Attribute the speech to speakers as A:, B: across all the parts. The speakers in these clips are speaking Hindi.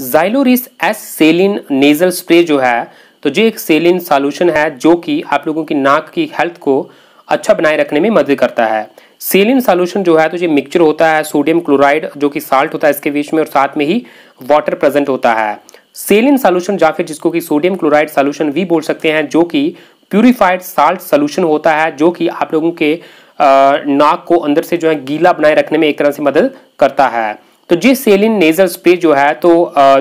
A: जाइलोरिस एस सेलिन नेजल स्प्रे जो है तो ये एक सेलिन सॉल्यूशन है जो कि आप लोगों की नाक की हेल्थ को अच्छा बनाए रखने में मदद करता है सेलिन सॉल्यूशन जो है तो ये मिक्सचर होता है सोडियम क्लोराइड जो कि साल्ट होता है इसके बीच में और साथ में ही वाटर प्रेजेंट होता है सेलिन सॉल्यूशन या फिर जिसको कि सोडियम क्लोराइड सॉल्यूशन भी बोल सकते हैं जो कि प्यूरिफाइड साल्ट सॉल्यूशन होता है जो कि आप लोगों के नाक को अंदर से जो है गीला बनाए रखने में एक तरह से मदद करता है तो जी सेलिन नेजल स्प्रे जो है तो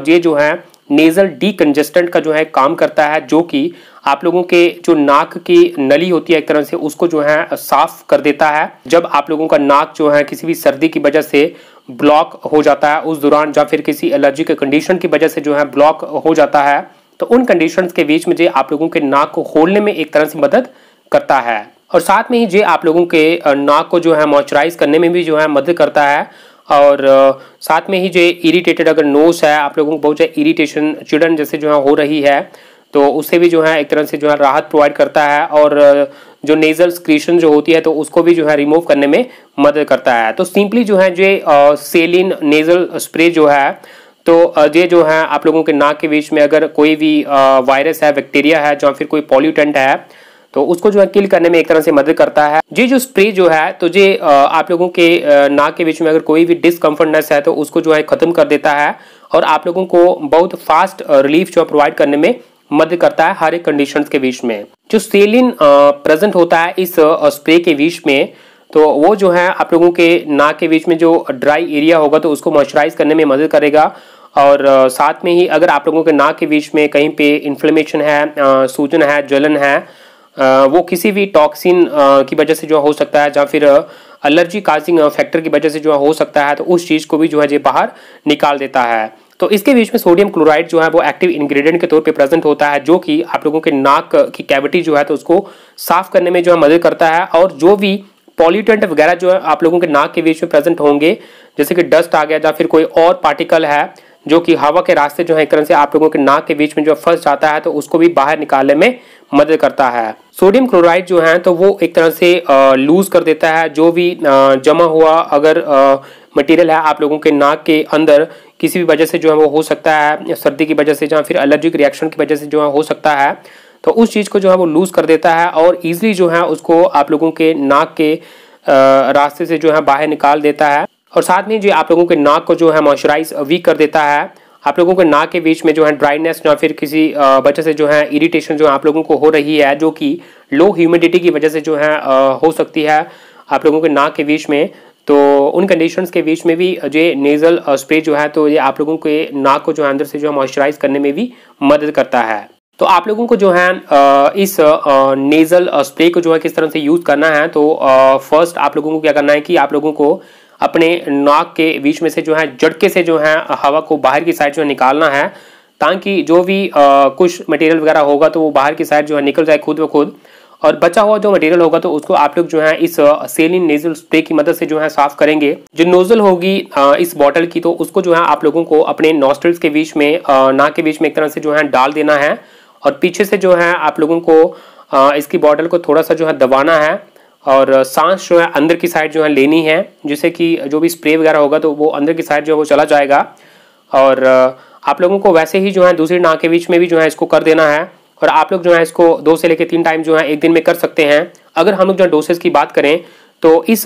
A: ये जो है नेजल डीकंजेस्टेंट का जो है काम करता है जो कि आप लोगों के जो नाक की नली होती है एक तरह से उसको जो है साफ कर देता है जब आप लोगों का नाक जो है किसी भी सर्दी की वजह से ब्लॉक हो जाता है उस दौरान या फिर किसी एलर्जी के कंडीशन की वजह से जो है ब्लॉक हो जाता है तो उन कंडीशंस के बीच में जो आप लोगों के नाक को खोलने में एक तरह से मदद करता है और साथ में ही जो आप लोगों के नाक को जो है मॉइस्चराइज करने में भी जो है मदद करता है और साथ में ही जो इरीटेटेड अगर नोस है आप लोगों को बहुत ज़्यादा इरीटेशन चिड़न जैसे जो है हो रही है तो उससे भी जो है एक तरह से जो है राहत प्रोवाइड करता है और जो नेजल स्क्रीशन जो होती है तो उसको भी जो है रिमूव करने में मदद करता है तो सिंपली जो है जो सेलिन नेजल स्प्रे जो है तो ये जो है आप लोगों के नाक के बीच में अगर कोई भी वायरस है बैक्टीरिया है या फिर कोई पॉल्यूटेंट है तो उसको जो है किल करने में एक तरह से मदद करता है ये जो स्प्रे जो है तो ये आप लोगों के नाक के बीच में अगर कोई भी डिसकम्फर्टनेस है तो उसको जो है ख़त्म कर देता है और आप लोगों को बहुत फास्ट रिलीफ जो है प्रोवाइड करने में मदद करता है हर एक कंडीशन के बीच में जो सेलिन प्रेजेंट होता है इस स्प्रे के बीच में तो वो जो है आप लोगों के नाक के बीच में जो ड्राई एरिया होगा तो उसको मॉइस्चराइज करने में मदद करेगा और साथ में ही अगर आप लोगों के नाक के बीच में कहीं पे इन्फ्लेमेशन है सूजन है ज्वलन है वो किसी भी टॉक्सिन की वजह से जो हो सकता है या फिर एलर्जी काजिंग फैक्टर की वजह से जो हो सकता है तो उस चीज़ को भी जो है ये बाहर निकाल देता है तो इसके बीच में सोडियम क्लोराइड जो है वो एक्टिव इंग्रेडिएंट के तौर पे प्रेजेंट होता है जो कि आप लोगों के नाक की कैविटी जो है तो उसको साफ करने में जो है मदद करता है और जो भी पॉल्यूटेंट वगैरह जो है आप लोगों के नाक के बीच में प्रेजेंट होंगे जैसे कि डस्ट आ गया या फिर कोई और पार्टिकल है जो कि हवा के रास्ते जो है एक तरह से आप लोगों के नाक के बीच में जो फंस जाता है तो उसको भी बाहर निकालने में मदद करता है सोडियम क्लोराइड जो है तो वो एक तरह से लूज कर देता है जो भी जमा हुआ अगर मटेरियल है आप लोगों के नाक के अंदर किसी भी वजह से जो है वो हो सकता है सर्दी की वजह से या फिर एलर्जिक रिएक्शन की वजह से जो है हो सकता है तो उस चीज़ को जो है वो लूज़ कर देता है और ईजिली जो है उसको आप लोगों के नाक के रास्ते से जो है बाहर निकाल देता है और साथ में जो आप लोगों के नाक को जो है मॉइस्चराइज वीक कर देता है आप लोगों को नाक के बीच में जो है ड्राइनेस या फिर किसी वजह से जो है इरिटेशन जो है आप लोगों को हो रही है जो कि लो ह्यूमिडिटी की वजह से जो है हो सकती है आप लोगों के नाक के बीच में तो उन कंडीशंस के बीच में भी ये नेज़ल स्प्रे जो है तो ये आप लोगों के नाक को जो है अंदर से जो है मॉइस्चराइज करने में भी मदद करता है तो आप लोगों को जो है इस नेज़ल स्प्रे को जो है किस तरह से यूज़ करना है तो फर्स्ट आप लोगों को क्या करना है कि आप लोगों को अपने नाक के बीच में से जो है झटके से जो है हवा को बाहर की साइड जो है निकालना है ताकि जो भी आ, कुछ मटेरियल वगैरह होगा तो वो बाहर की साइड जो है निकल जाए खुद ब खुद और बचा हुआ जो मटेरियल होगा तो उसको आप लोग जो है इस सेलिन नेजल स्प्रे की मदद से जो है साफ करेंगे जो नोजल होगी इस बॉटल की तो उसको जो है आप लोगों को अपने नोस्टल्स के बीच में नाक के बीच में एक तरह से जो है डाल देना है और पीछे से जो है आप लोगों को इसकी बॉटल को थोड़ा सा जो है दबाना है और सांस जो है अंदर की साइड जो है लेनी है जिससे कि जो भी स्प्रे वगैरह होगा तो वो अंदर की साइड जो है वो चला जाएगा और आप लोगों को वैसे ही जो है दूसरी नाक के बीच में भी जो है इसको कर देना है और आप लोग जो है इसको दो से लेकर तीन टाइम जो है एक दिन में कर सकते हैं अगर हम लोग जो डोसेज की बात करें तो इस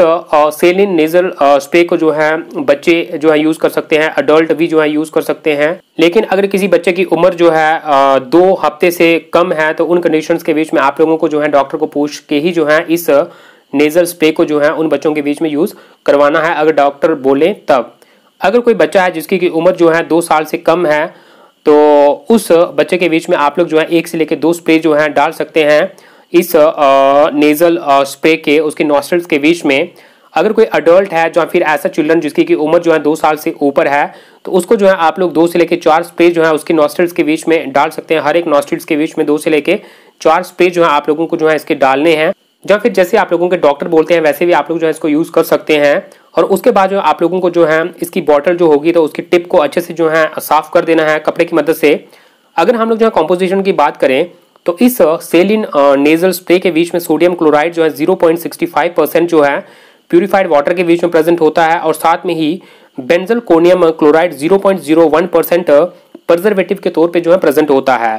A: सेलिन नेजल स्प्रे को जो है बच्चे जो है यूज़ कर सकते हैं अडल्ट भी जो है यूज़ कर सकते हैं लेकिन अगर किसी बच्चे की उम्र जो है दो हफ्ते से कम है तो उन कंडीशंस के बीच में आप लोगों को जो है डॉक्टर को पूछ के ही जो है इस नेजल स्प्रे को जो है उन बच्चों के बीच में यूज़ करवाना है अगर डॉक्टर बोले तब अगर कोई बच्चा है जिसकी की उम्र जो है दो साल से कम है तो उस बच्चे के बीच में आप लोग जो है एक से लेकर दो स्प्रे जो है डाल सकते हैं इस नेज़ल स्प्रे के उसके नॉस्टल्स के बीच में अगर कोई अडल्ट है जहाँ फिर ऐसा चिल्ड्रन जिसकी की उम्र जो है दो साल से ऊपर है तो उसको जो है आप लोग दो से लेकर चार स्प्रे जो है उसके नॉस्टल्स के बीच में डाल सकते हैं हर एक नॉस्टल्स के बीच में दो से लेकर चार स्प्रे जो है आप लोगों को जो है इसके डालने हैं या फिर जैसे आप लोगों के डॉक्टर बोलते हैं वैसे भी आप लोग जो है इसको यूज़ कर सकते हैं और उसके बाद जो आप लोगों को जो है इसकी बॉटल जो होगी तो उसकी टिप को अच्छे से जो है साफ़ कर देना है कपड़े की मदद से अगर हम लोग जो है कॉम्पोजिशन की बात करें तो इस सेलिन नेजल स्प्रे के बीच में सोडियम क्लोराइड जो है जीरो परसेंट जो है प्योरीफाइड वाटर के बीच में प्रेजेंट होता है और साथ में ही benzalkonium chloride zero percent preservative के तौर पर जो है प्रेजेंट होता है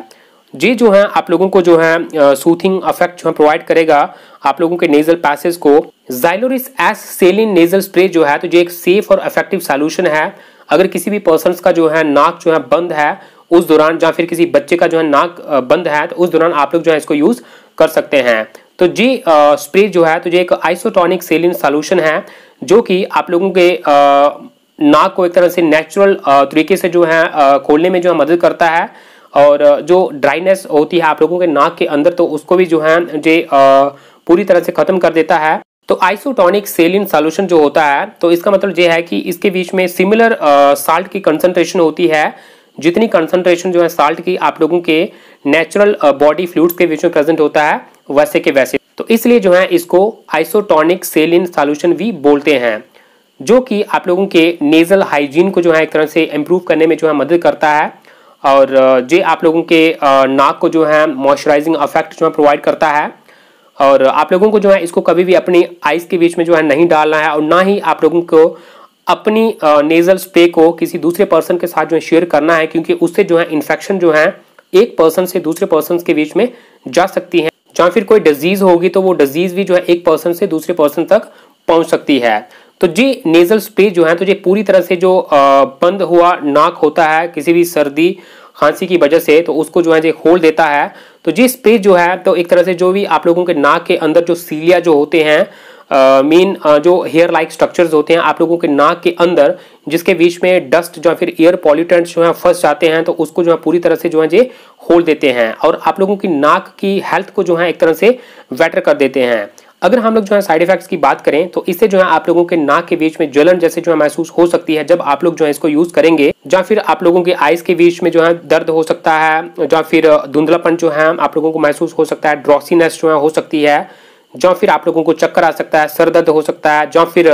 A: जी जो है आप लोगों को जो है सूथिंग अफेक्ट जो है प्रोवाइड करेगा आप लोगों के नेजल पैसेज को Xyloris S saline nasal spray जो है तो ये एक सेफ और इफेक्टिव सॉल्यूशन है अगर किसी भी पर्सन का जो है नाक जो है बंद है उस दौरान या फिर किसी बच्चे का जो है नाक बंद है तो उस दौरान आप लोग जो है इसको यूज कर सकते हैं तो जी स्प्रे जो है तो ये एक आइसोटॉनिक सेलिन सॉल्यूशन है जो कि आप लोगों के नाक को एक तरह से नेचुरल तरीके से जो है खोलने में जो है मदद करता है और जो ड्राइनेस होती है आप लोगों के नाक के अंदर तो उसको भी जो है जे पूरी तरह से खत्म कर देता है तो आइसोटॉनिक सेलिन सॉल्यूशन जो होता है तो इसका मतलब ये है कि इसके बीच में सिमिलर साल्ट की कंसंट्रेशन होती है जितनी कंसंट्रेशन जो है साल्ट की आप लोगों के नेचुरल बॉडी फ्लूड्स के बीच में प्रेजेंट होता है वैसे के वैसे तो इसलिए जो है इसको आइसोटॉनिक सेलिन सॉल्यूशन भी बोलते हैं जो कि आप लोगों के नेजल हाइजीन को जो है एक तरह से इम्प्रूव करने में जो है मदद करता है और ये आप लोगों के नाक को जो है मॉइस्चराइजिंग अफेक्ट जो है प्रोवाइड करता है और आप लोगों को जो है इसको कभी भी अपनी आइस के बीच में जो है नहीं डालना है और ना ही आप लोगों को अपनी नेज़ल स्प्रे को किसी दूसरे पर्सन के साथ जो है शेयर करना है क्योंकि उससे जो है इन्फेक्शन जो है एक पर्सन से दूसरे पर्सन के बीच में जा सकती है या फिर कोई डिजीज़ होगी तो वो डिजीज़ भी जो है एक पर्सन से दूसरे पर्सन तक पहुंच सकती है तो जी नेजल स्प्रे जो है तो ये पूरी तरह से जो बंद हुआ नाक होता है किसी भी सर्दी खांसी की वजह से तो उसको जो है ये खोल देता है तो जी स्प्रे जो है तो एक तरह से जो भी आप लोगों के नाक के अंदर जो सीलिया जो होते हैं मेन uh, uh, जो हेयर लाइक स्ट्रक्चर्स होते हैं आप लोगों के नाक के अंदर जिसके बीच में डस्ट जो है फिर एयर पॉल्यूटेंट्स जो है फंस जाते हैं तो उसको जो है पूरी तरह से जो है ये खोल देते हैं और आप लोगों की नाक की हेल्थ को जो है एक तरह से बेटर कर देते हैं अगर हम लोग जो है साइड इफेक्ट्स की बात करें तो इससे जो है आप लोगों के नाक के बीच में ज्वलन जैसे जो है महसूस हो सकती है जब आप लोग जो है इसको यूज करेंगे या फिर आप लोगों के आईज के बीच में जो है दर्द हो सकता है या फिर धुंधलापन जो है आप लोगों को महसूस हो सकता है ड्रॉसीनेस जो है हो सकती है या फिर आप लोगों को चक्कर आ सकता है सर दर्द हो सकता है या फिर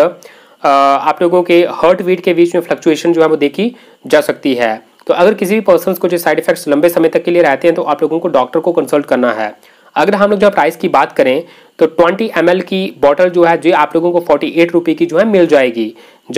A: आप लोगों के हर्ट बीट के बीच में फ्लक्चुएशन जो है वो देखी जा सकती है तो अगर किसी भी पर्सन को जो साइड इफेक्ट्स लंबे समय तक के लिए रहते हैं तो आप लोगों को डॉक्टर को कंसल्ट करना है अगर हम लोग जो प्राइस की बात करें तो 20 ml की बॉटल जो है जो आप लोगों को 48 रुपए की जो है मिल जाएगी जब